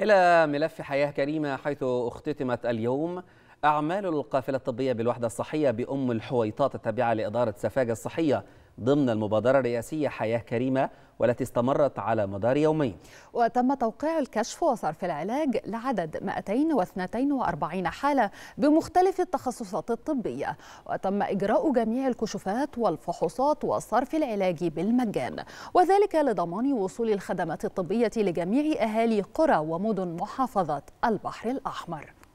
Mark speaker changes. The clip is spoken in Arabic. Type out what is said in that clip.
Speaker 1: إلى ملف حياة كريمة حيث اختتمت اليوم أعمال القافلة الطبية بالوحدة الصحية بأم الحويطات التابعة لإدارة سفاجة الصحية ضمن المبادرة الرئاسية حياة كريمة والتي استمرت على مدار يومين
Speaker 2: وتم توقيع الكشف وصرف العلاج لعدد 242 حالة بمختلف التخصصات الطبية وتم إجراء جميع الكشوفات والفحوصات وصرف العلاج بالمجان وذلك لضمان وصول الخدمات الطبية لجميع أهالي قرى ومدن محافظة البحر الأحمر